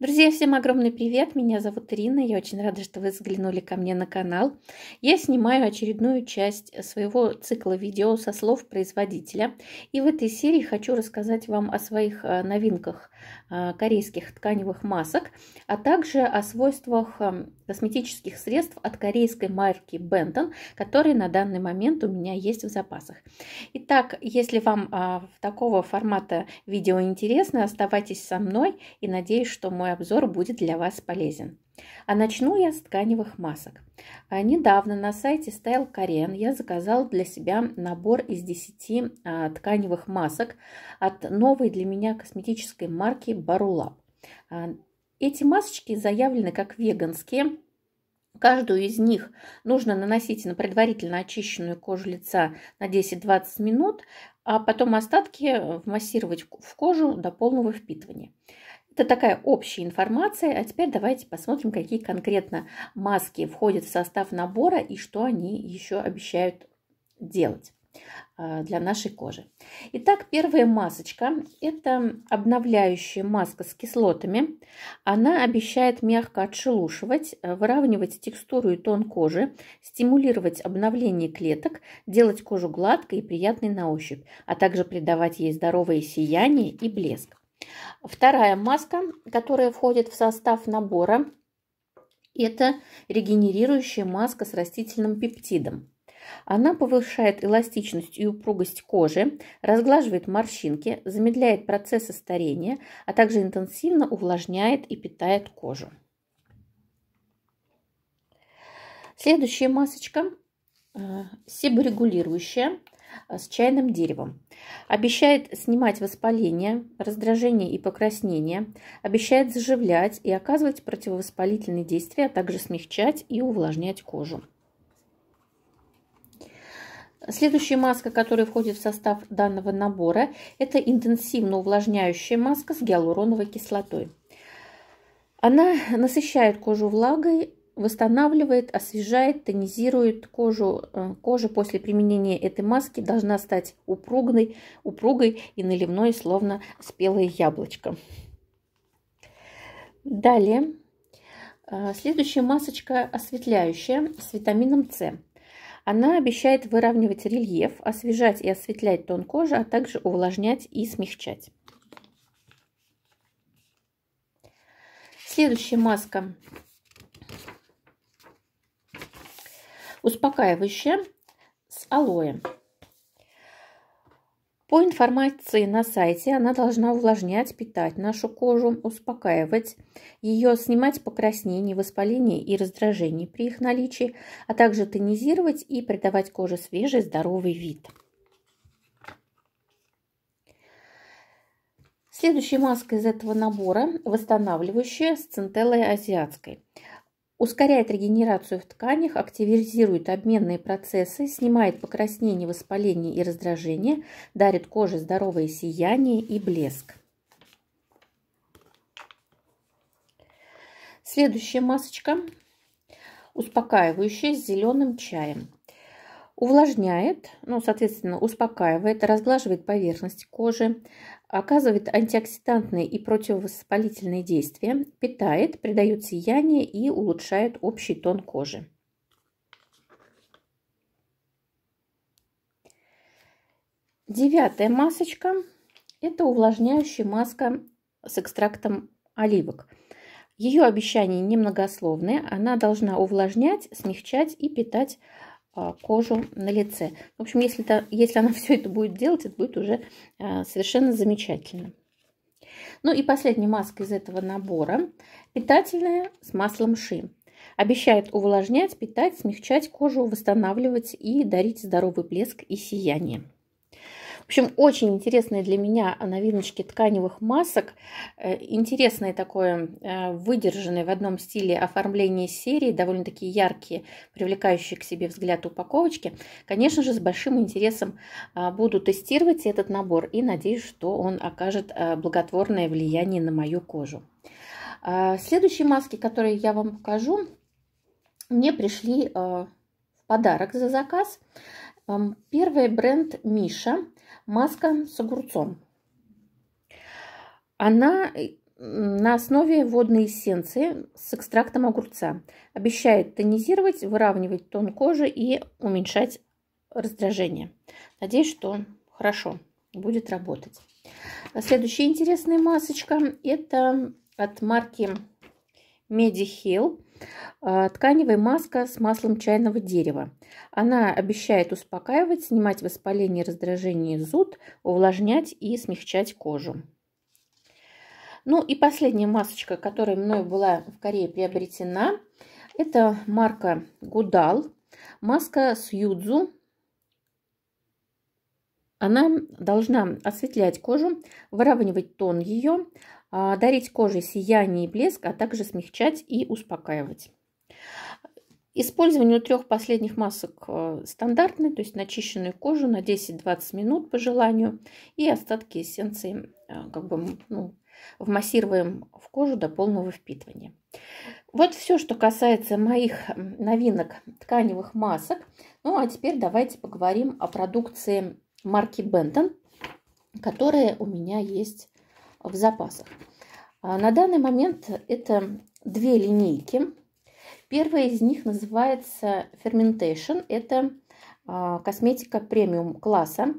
Друзья, всем огромный привет! Меня зовут Ирина, я очень рада, что вы заглянули ко мне на канал. Я снимаю очередную часть своего цикла видео со слов производителя. И в этой серии хочу рассказать вам о своих э, новинках э, корейских тканевых масок, а также о свойствах э, косметических средств от корейской марки Benton, которые на данный момент у меня есть в запасах. Итак, если вам такого формата видео интересно, оставайтесь со мной и надеюсь, что мой мой обзор будет для вас полезен. А начну я с тканевых масок. А, недавно на сайте Style Karen я заказала для себя набор из 10 а, тканевых масок от новой для меня косметической марки Barulab. А, эти масочки заявлены как веганские, Каждую из них нужно наносить на предварительно очищенную кожу лица на 10-20 минут, а потом остатки э, вмассировать в кожу до полного впитывания. Это такая общая информация, а теперь давайте посмотрим, какие конкретно маски входят в состав набора и что они еще обещают делать а, для нашей кожи. Итак, первая масочка – это обновляющая маска с кислотами. Она обещает мягко отшелушивать, э, выравнивать текстуру и тон кожи, стимулировать обновление клеток, делать кожу гладкой и приятной на ощупь, а также придавать ей здоровое сияние и блеск. Вторая маска, которая входит в состав набора, это регенерирующая маска с растительным пептидом. Она повышает эластичность и упругость кожи, разглаживает морщинки, замедляет процессы старения, а также интенсивно увлажняет и питает кожу. Следующая масочка э, себорегулирующая. Э, с чайным деревом. Обещает снимать воспаление, раздражение и покраснение, обещает заживлять и оказывать противовоспалительные действия, а также смягчать и увлажнять кожу. Следующая маска, которая входит в состав данного набора, это интенсивно увлажняющая маска с гиалуроновой кислотой. Она насыщает кожу влагой, восстанавливает, освежает, тонизирует кожу. Э, Кожа после применения этой маски должна стать упругной, упругой и наливной, словно спелое яблочко. Далее, э, следующая масочка осветляющая с витамином С. Она обещает выравнивать рельеф, освежать и осветлять тон кожи, а также увлажнять и смягчать. Следующая маска успокаивающее с алоэ. По информации на сайте она должна увлажнять, питать нашу кожу, успокаивать ее, снимать покраснение, воспаление и раздражение при их наличии, а также тонизировать и придавать коже свежий здоровый вид. Следующая маска из этого набора восстанавливающая с центеллой азиатской ускоряет регенерацию в тканях, активизирует обменные процессы, снимает покраснение, воспаление и раздражение, дарит коже здоровое сияние и блеск. Следующая масочка успокаивающая с зеленым чаем. Увлажняет, ну, соответственно, успокаивает, разглаживает поверхность кожи, оказывает антиоксидантные и противовоспалительные действия, питает, придает сияние и улучшает общий тон кожи. Девятая масочка – это увлажняющая маска с экстрактом оливок. Ее обещания немногословные, она должна увлажнять, смягчать и питать а, кожу на лице. В общем, если, -то, если она все это будет делать, это будет уже а, совершенно замечательно. Ну и последняя маска из этого набора. Питательная с маслом ши. Обещает увлажнять, питать, смягчать кожу, восстанавливать и дарить здоровый блеск и сияние. В общем, очень интересные для меня новиночки тканевых масок. Э, интересное такое э, выдержанное в одном стиле оформление серии, довольно-таки яркие, привлекающие к себе взгляд упаковочки. Конечно же, с большим интересом а, буду тестировать этот набор и надеюсь, что он окажет э, благотворное влияние на мою кожу. А, следующие маски, которые я вам покажу, мне пришли в подарок за заказ. Эм, первый бренд Миша. Маска с огурцом. Она на основе водной эссенции с экстрактом огурца. Обещает тонизировать, выравнивать тон кожи и уменьшать раздражение. Надеюсь, что хорошо будет работать. Следующая интересная масочка – это от марки Mediheal. А, тканевая маска с маслом чайного дерева. Она обещает успокаивать, снимать воспаление, раздражение, зуд, увлажнять и смягчать кожу. Ну и последняя масочка, которая мной была в Корее приобретена, это марка Гудал. Маска с юдзу. Она должна осветлять кожу, выравнивать тон ее, а, дарить коже сияние и блеск, а также смягчать и успокаивать. Использование у трех последних масок э, стандартное, то есть начищенную кожу на 10-20 минут по желанию и остатки эссенции э, как бы, ну, вмассируем в кожу до полного впитывания. Вот все, что касается моих новинок тканевых масок. Ну а теперь давайте поговорим о продукции марки Бентон, которая у меня есть в запасах. А, на данный момент это две линейки. Первая из них называется Fermentation. Это а, косметика премиум класса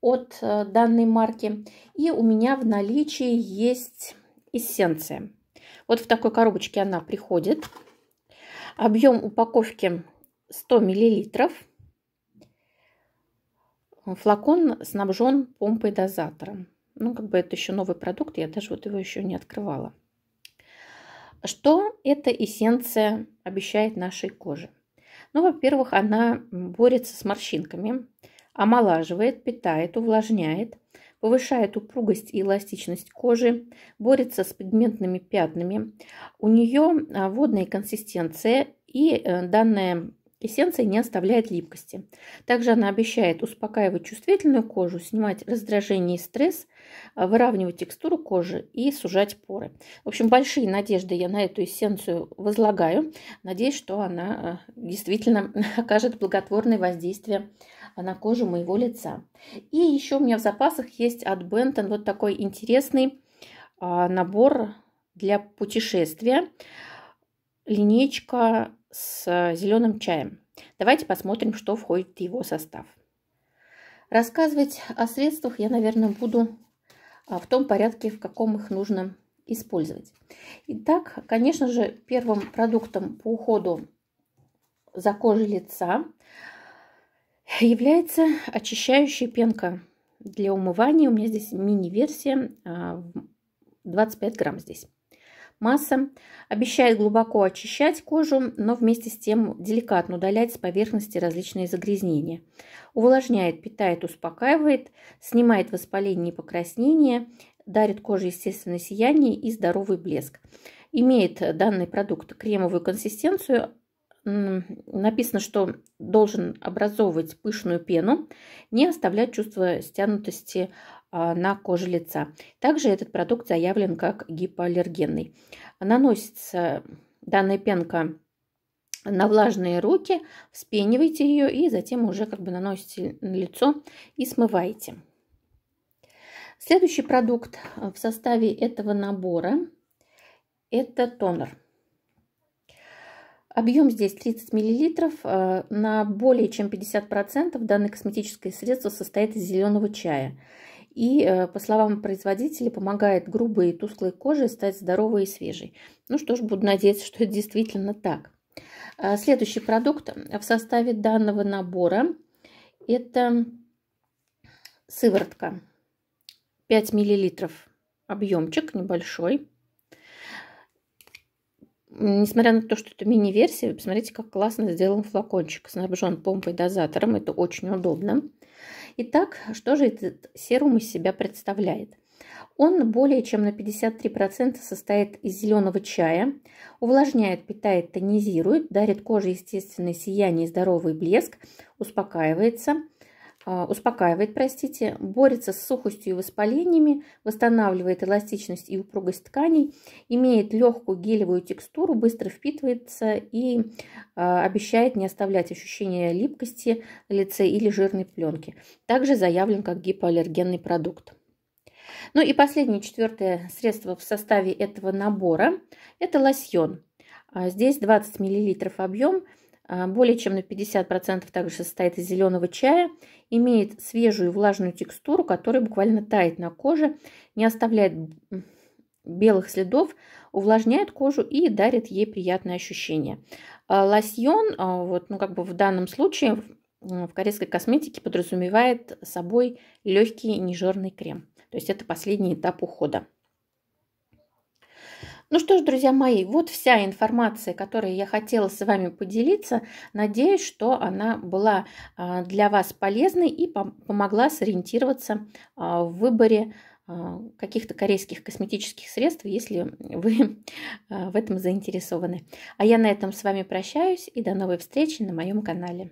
от э, данной марки. И у меня в наличии есть эссенция. Вот в такой коробочке она приходит. Объем упаковки 100 миллилитров. Флакон снабжен помпой дозатора. Ну, как бы это еще новый продукт, я даже вот его еще не открывала. Что эта эссенция обещает нашей коже? Ну, во-первых, она борется с морщинками, омолаживает, питает, увлажняет, повышает упругость и эластичность кожи, борется с пигментными пятнами. У нее а, водная консистенция и э, данная Эссенция не оставляет липкости. Также она обещает успокаивать чувствительную кожу, снимать раздражение и стресс, э, выравнивать текстуру кожи и сужать поры. В общем, большие надежды я на эту эссенцию возлагаю. Надеюсь, что она э, действительно окажет благотворное воздействие на кожу моего лица. И еще у меня в запасах есть от Бентон вот такой интересный э, набор для путешествия. Линейка с э, зеленым чаем. Давайте посмотрим, что входит в его состав. Рассказывать о средствах я, наверное, буду а, в том порядке, в каком их нужно использовать. Итак, конечно же, первым продуктом по уходу за кожей лица является очищающая пенка для умывания. У меня здесь мини-версия, 25 а, грамм здесь масса. Обещает глубоко очищать кожу, но вместе с тем деликатно удалять с поверхности различные загрязнения. Увлажняет, питает, успокаивает, снимает воспаление и покраснение, дарит коже естественное сияние и здоровый блеск. Имеет данный продукт кремовую консистенцию, написано, что должен образовывать пышную пену, не оставлять чувство стянутости а, на коже лица. Также этот продукт заявлен как гипоаллергенный. Наносится данная пенка на влажные руки, вспениваете ее и затем уже как бы наносите на лицо и смываете. Следующий продукт в составе этого набора – это тонер. Объем здесь 30 мл. А, на более чем 50% данное косметическое средство состоит из зеленого чая и, э, по словам производителя, помогает грубой и тусклой коже стать здоровой и свежей. Ну что ж, буду надеяться, что это действительно так. А, следующий продукт в составе данного набора – это сыворотка. 5 мл объемчик небольшой. Несмотря на то, что это мини-версия, посмотрите, как классно сделан флакончик. Снабжен помпой-дозатором, это очень удобно. Итак, что же этот серум из себя представляет? Он более чем на 53% состоит из зеленого чая, увлажняет, питает, тонизирует, дарит коже естественное сияние и здоровый блеск, успокаивается – а, успокаивает, простите, борется с сухостью и воспалениями, восстанавливает эластичность и упругость тканей, имеет легкую гелевую текстуру, быстро впитывается и а, обещает не оставлять ощущения липкости лице или жирной пленки. Также заявлен как гипоаллергенный продукт. Ну и последнее, четвертое средство в составе этого набора – это лосьон. А, здесь 20 мл объем – а, более чем на 50% также состоит из зеленого чая, имеет свежую влажную текстуру, которая буквально тает на коже, не оставляет белых следов, увлажняет кожу и дарит ей приятные ощущения. А, лосьон, а, вот, ну, как бы в данном случае в корейской косметике подразумевает собой легкий нежирный крем. То есть это последний этап ухода. Ну что ж, друзья мои, вот вся информация, которой я хотела с вами поделиться. Надеюсь, что она была а, для вас полезной и помогла сориентироваться а, в выборе а, каких-то корейских косметических средств, если вы в этом заинтересованы. А я на этом с вами прощаюсь и до новой встречи на моем канале.